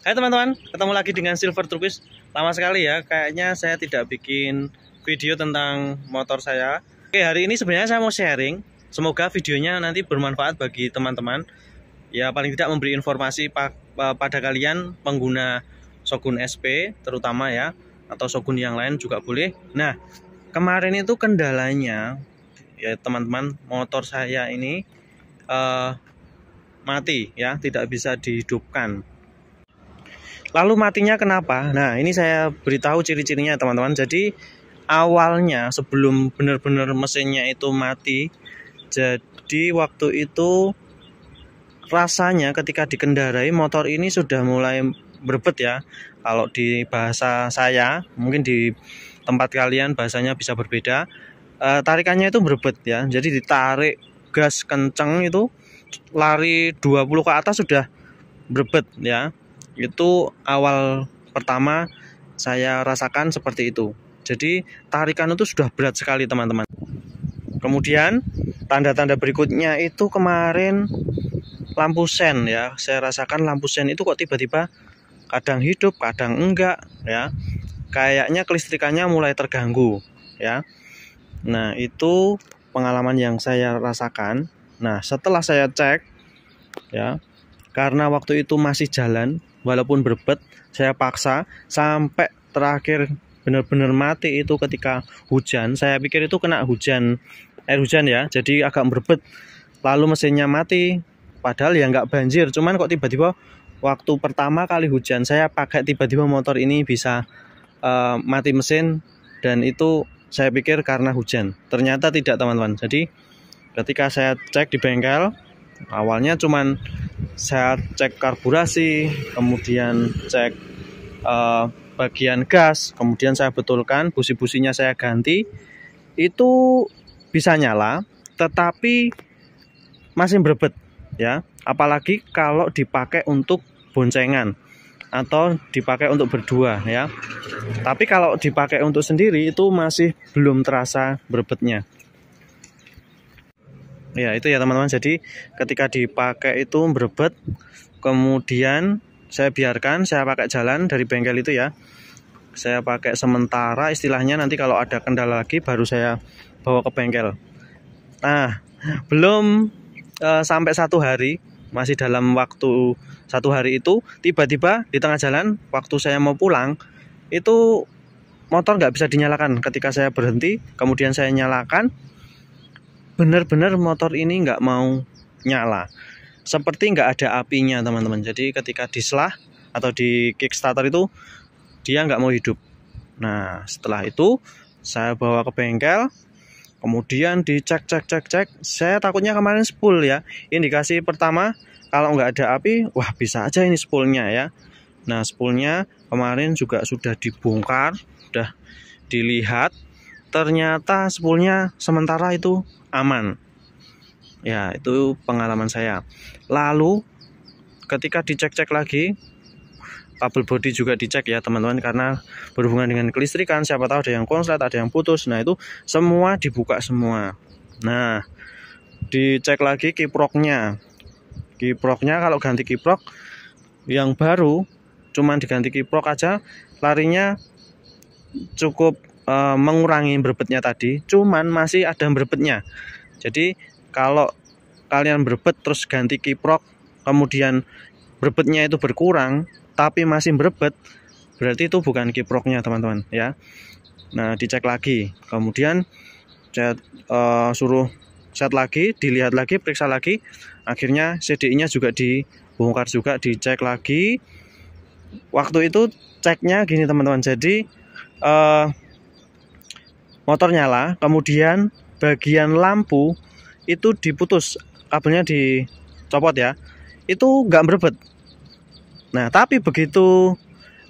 Hai teman-teman, ketemu lagi dengan Silver Trubis. Lama sekali ya, kayaknya saya tidak bikin video tentang motor saya. Oke, hari ini sebenarnya saya mau sharing. Semoga videonya nanti bermanfaat bagi teman-teman. Ya, paling tidak memberi informasi pada kalian pengguna Shogun SP terutama ya, atau Shogun yang lain juga boleh. Nah, kemarin itu kendalanya ya teman-teman, motor saya ini uh, mati ya, tidak bisa dihidupkan Lalu matinya kenapa? Nah, ini saya beritahu ciri-cirinya teman-teman. Jadi awalnya sebelum benar-benar mesinnya itu mati, jadi waktu itu rasanya ketika dikendarai motor ini sudah mulai berbet ya. Kalau di bahasa saya, mungkin di tempat kalian bahasanya bisa berbeda. E, tarikannya itu berbet ya. Jadi ditarik gas kenceng itu lari 20 ke atas sudah berbet ya itu awal pertama saya rasakan seperti itu. Jadi tarikan itu sudah berat sekali teman-teman. Kemudian tanda-tanda berikutnya itu kemarin lampu sen ya. Saya rasakan lampu sen itu kok tiba-tiba kadang hidup, kadang enggak ya. Kayaknya kelistrikannya mulai terganggu ya. Nah, itu pengalaman yang saya rasakan. Nah, setelah saya cek ya, karena waktu itu masih jalan, walaupun berbet saya paksa sampai terakhir benar-benar mati itu ketika hujan saya pikir itu kena hujan air hujan ya jadi agak berbet lalu mesinnya mati padahal ya nggak banjir cuman kok tiba-tiba waktu pertama kali hujan saya pakai tiba-tiba motor ini bisa uh, mati mesin dan itu saya pikir karena hujan ternyata tidak teman-teman jadi ketika saya cek di bengkel awalnya cuman saya cek karburasi kemudian cek uh, bagian gas kemudian saya betulkan busi-businya saya ganti itu bisa nyala tetapi masih berbet ya apalagi kalau dipakai untuk boncengan atau dipakai untuk berdua ya tapi kalau dipakai untuk sendiri itu masih belum terasa berbetnya ya itu ya teman-teman jadi ketika dipakai itu berbet kemudian saya biarkan saya pakai jalan dari bengkel itu ya saya pakai sementara istilahnya nanti kalau ada kendala lagi baru saya bawa ke bengkel nah belum e, sampai satu hari masih dalam waktu satu hari itu tiba-tiba di tengah jalan waktu saya mau pulang itu motor nggak bisa dinyalakan ketika saya berhenti kemudian saya nyalakan benar-benar motor ini nggak mau nyala seperti nggak ada apinya teman-teman jadi ketika diselah atau di kickstarter itu dia nggak mau hidup nah setelah itu saya bawa ke bengkel kemudian dicek cek cek cek saya takutnya kemarin spool ya indikasi pertama kalau nggak ada api wah bisa aja ini spoolnya ya nah spoolnya kemarin juga sudah dibongkar sudah dilihat ternyata spoolnya sementara itu aman ya itu pengalaman saya lalu ketika dicek-cek lagi kabel body juga dicek ya teman-teman karena berhubungan dengan kelistrikan siapa tahu ada yang konslet ada yang putus nah itu semua dibuka semua nah dicek lagi kiproknya kiproknya kalau ganti kiprok yang baru cuman diganti kiprok aja larinya cukup Eh, mengurangi berbetnya tadi, cuman masih ada berbetnya. Jadi kalau kalian berbet terus ganti kiprok, kemudian berbetnya itu berkurang, tapi masih berbet, berarti itu bukan kiproknya teman-teman ya. Nah dicek lagi, kemudian cat, uh, eh, suruh set lagi, dilihat lagi, periksa lagi, akhirnya cd nya juga dibongkar juga, dicek lagi. Waktu itu ceknya gini teman-teman, jadi uh, motor nyala, kemudian bagian lampu itu diputus, kabelnya dicopot ya. Itu nggak berbet. Nah, tapi begitu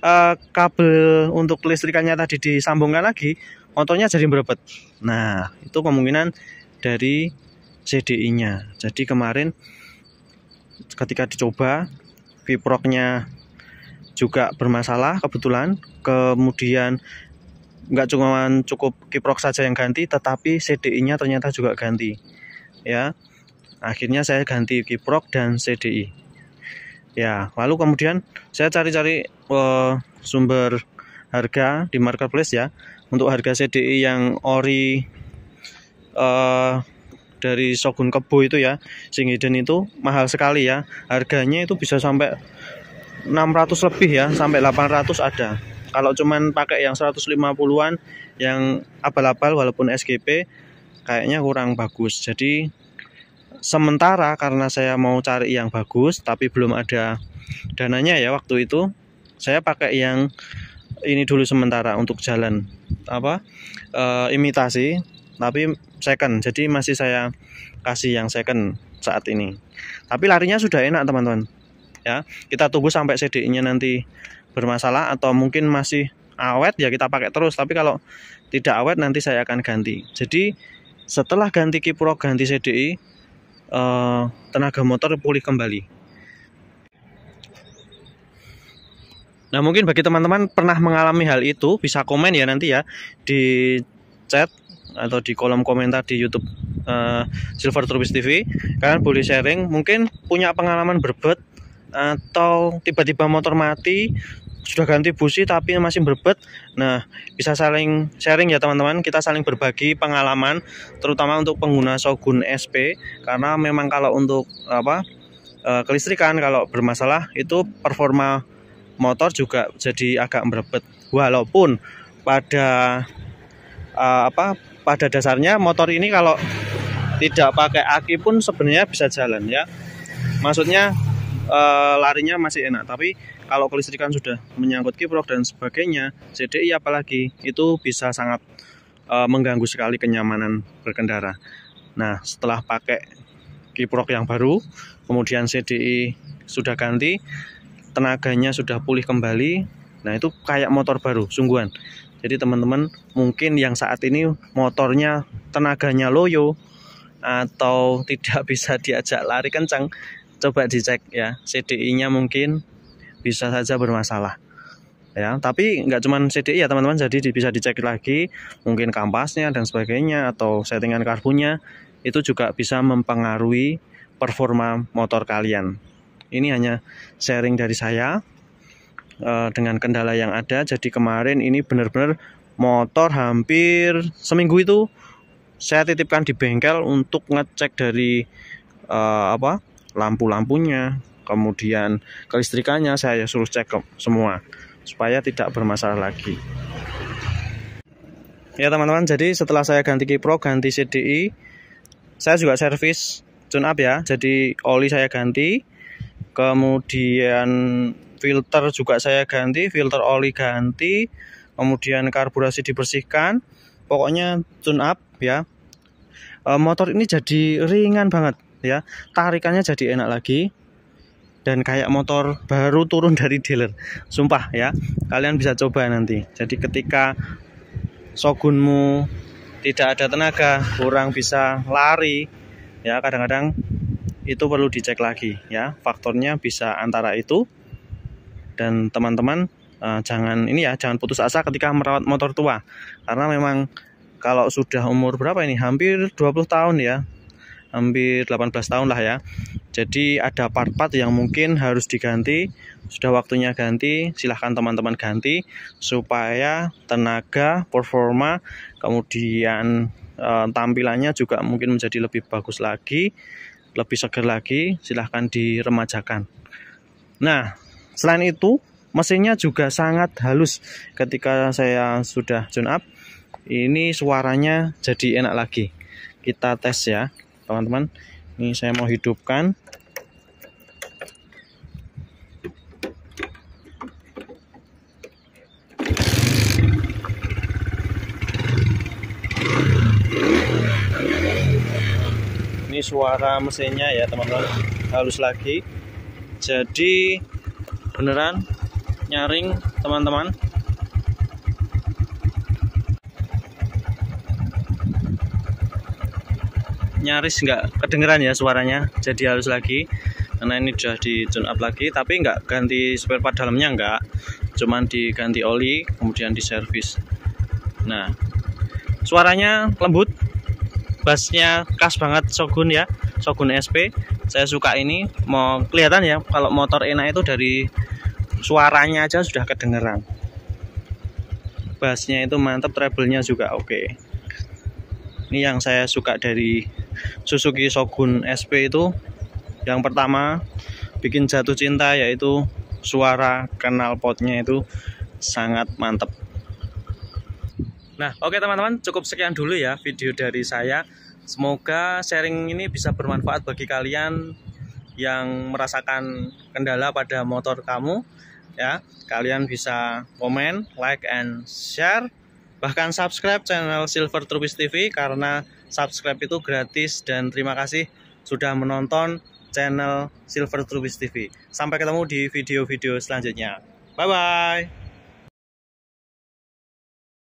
eh, kabel untuk listrikannya tadi disambungkan lagi, motornya jadi berbet. Nah, itu kemungkinan dari CDI-nya. Jadi kemarin ketika dicoba viproknya juga bermasalah kebetulan kemudian nggak cuma cukup kiprok saja yang ganti tetapi CDI-nya ternyata juga ganti ya akhirnya saya ganti kiprok dan CDI ya lalu kemudian saya cari-cari uh, sumber harga di marketplace ya untuk harga CDI yang ori uh, dari Shogun Kebo itu ya Singiden itu mahal sekali ya harganya itu bisa sampai 600 lebih ya sampai 800 ada kalau cuman pakai yang 150-an yang abal-abal walaupun SGP kayaknya kurang bagus. Jadi sementara karena saya mau cari yang bagus tapi belum ada dananya ya waktu itu, saya pakai yang ini dulu sementara untuk jalan apa e, imitasi tapi second jadi masih saya kasih yang second saat ini tapi larinya sudah enak teman-teman ya kita tunggu sampai CD-nya nanti bermasalah atau mungkin masih awet ya kita pakai terus tapi kalau tidak awet nanti saya akan ganti jadi setelah ganti kiprok ganti CDI eh, tenaga motor pulih kembali Nah mungkin bagi teman-teman pernah mengalami hal itu bisa komen ya nanti ya di chat atau di kolom komentar di YouTube uh, Silver Turbis TV. Kalian boleh sharing mungkin punya pengalaman berbet atau tiba-tiba motor mati sudah ganti busi tapi masih berbet. Nah, bisa saling sharing ya teman-teman. Kita saling berbagi pengalaman terutama untuk pengguna Shogun SP karena memang kalau untuk apa? E, kelistrikan kalau bermasalah itu performa motor juga jadi agak berbet. Walaupun pada e, apa? pada dasarnya motor ini kalau tidak pakai aki pun sebenarnya bisa jalan ya. Maksudnya uh, larinya masih enak tapi kalau kelistrikan sudah menyangkut kiprok dan sebagainya CDI apalagi itu bisa sangat uh, mengganggu sekali kenyamanan berkendara nah setelah pakai kiprok yang baru kemudian CDI sudah ganti tenaganya sudah pulih kembali nah itu kayak motor baru sungguhan jadi teman-teman mungkin yang saat ini motornya tenaganya loyo atau tidak bisa diajak lari kencang coba dicek ya CDI-nya mungkin bisa saja bermasalah ya tapi nggak cuma CDI ya teman-teman jadi bisa dicek lagi mungkin kampasnya dan sebagainya atau settingan karbunya itu juga bisa mempengaruhi performa motor kalian ini hanya sharing dari saya eh, dengan kendala yang ada jadi kemarin ini benar-benar motor hampir seminggu itu saya titipkan di bengkel untuk ngecek dari uh, apa lampu-lampunya, kemudian kelistrikannya saya suruh cek semua supaya tidak bermasalah lagi. Ya teman-teman, jadi setelah saya ganti Kipro, ganti CDI, saya juga servis tune up ya. Jadi oli saya ganti, kemudian filter juga saya ganti, filter oli ganti, kemudian karburasi dibersihkan. Pokoknya tune up ya. Eh, motor ini jadi ringan banget ya tarikannya jadi enak lagi dan kayak motor baru turun dari dealer sumpah ya kalian bisa coba nanti jadi ketika shogunmu tidak ada tenaga kurang bisa lari ya kadang-kadang itu perlu dicek lagi ya faktornya bisa antara itu dan teman-teman eh, jangan ini ya jangan putus asa ketika merawat motor tua karena memang kalau sudah umur berapa ini hampir 20 tahun ya hampir 18 tahun lah ya jadi ada part-part yang mungkin harus diganti sudah waktunya ganti silahkan teman-teman ganti supaya tenaga performa kemudian e, tampilannya juga mungkin menjadi lebih bagus lagi lebih seger lagi silahkan diremajakan nah selain itu mesinnya juga sangat halus ketika saya sudah tune up ini suaranya jadi enak lagi kita tes ya teman-teman ini saya mau hidupkan ini suara mesinnya ya teman-teman halus lagi jadi beneran nyaring teman-teman nyaris nggak kedengeran ya suaranya jadi halus lagi karena ini sudah di tune up lagi tapi nggak ganti spare part dalamnya nggak cuman diganti oli kemudian di diservis nah suaranya lembut bassnya khas banget Shogun ya Shogun SP saya suka ini mau kelihatan ya kalau motor enak itu dari suaranya aja sudah kedengeran bassnya itu mantap treble-nya juga oke okay. ini yang saya suka dari Suzuki Shogun SP itu yang pertama bikin jatuh cinta yaitu suara potnya itu sangat mantep. Nah, oke okay, teman-teman, cukup sekian dulu ya video dari saya. Semoga sharing ini bisa bermanfaat bagi kalian yang merasakan kendala pada motor kamu ya. Kalian bisa komen, like and share, bahkan subscribe channel Silver Trubis TV karena subscribe itu gratis dan terima kasih sudah menonton channel Silver Trubis TV. Sampai ketemu di video-video selanjutnya. Bye-bye.